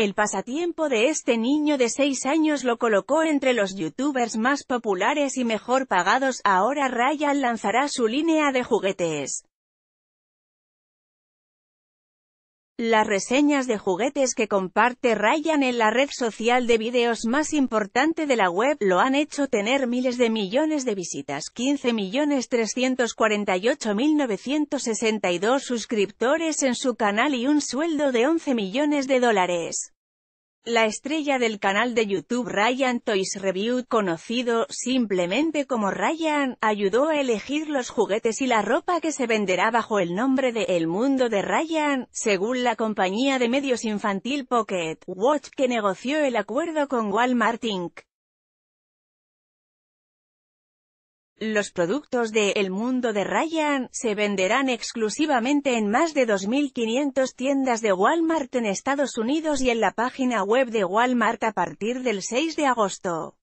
El pasatiempo de este niño de 6 años lo colocó entre los youtubers más populares y mejor pagados. Ahora Ryan lanzará su línea de juguetes. Las reseñas de juguetes que comparte Ryan en la red social de videos más importante de la web lo han hecho tener miles de millones de visitas, 15.348.962 suscriptores en su canal y un sueldo de 11 millones de dólares. La estrella del canal de YouTube Ryan Toys Review, conocido simplemente como Ryan, ayudó a elegir los juguetes y la ropa que se venderá bajo el nombre de El Mundo de Ryan, según la compañía de medios infantil Pocket Watch que negoció el acuerdo con Walmart Inc. Los productos de El Mundo de Ryan se venderán exclusivamente en más de 2.500 tiendas de Walmart en Estados Unidos y en la página web de Walmart a partir del 6 de agosto.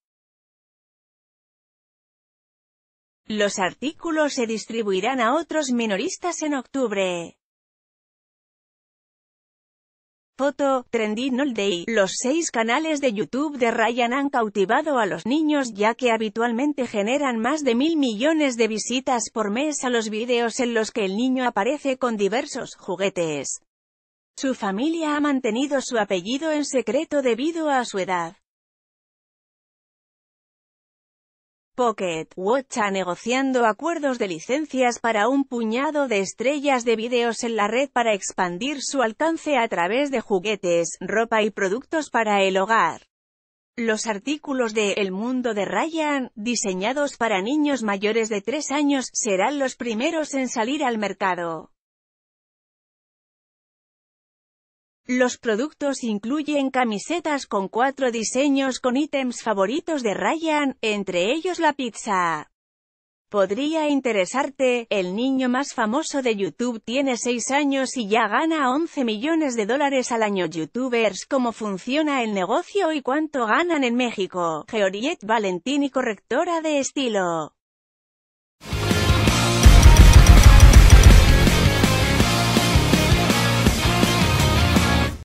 Los artículos se distribuirán a otros minoristas en octubre. Foto, Trending All Day. Los seis canales de YouTube de Ryan han cautivado a los niños ya que habitualmente generan más de mil millones de visitas por mes a los vídeos en los que el niño aparece con diversos juguetes. Su familia ha mantenido su apellido en secreto debido a su edad. Pocket Watch negociando acuerdos de licencias para un puñado de estrellas de videos en la red para expandir su alcance a través de juguetes, ropa y productos para el hogar. Los artículos de El Mundo de Ryan, diseñados para niños mayores de 3 años, serán los primeros en salir al mercado. Los productos incluyen camisetas con cuatro diseños con ítems favoritos de Ryan, entre ellos la pizza. Podría interesarte, el niño más famoso de YouTube tiene seis años y ya gana 11 millones de dólares al año. Youtubers, cómo funciona el negocio y cuánto ganan en México. Georiette Valentini, correctora de estilo.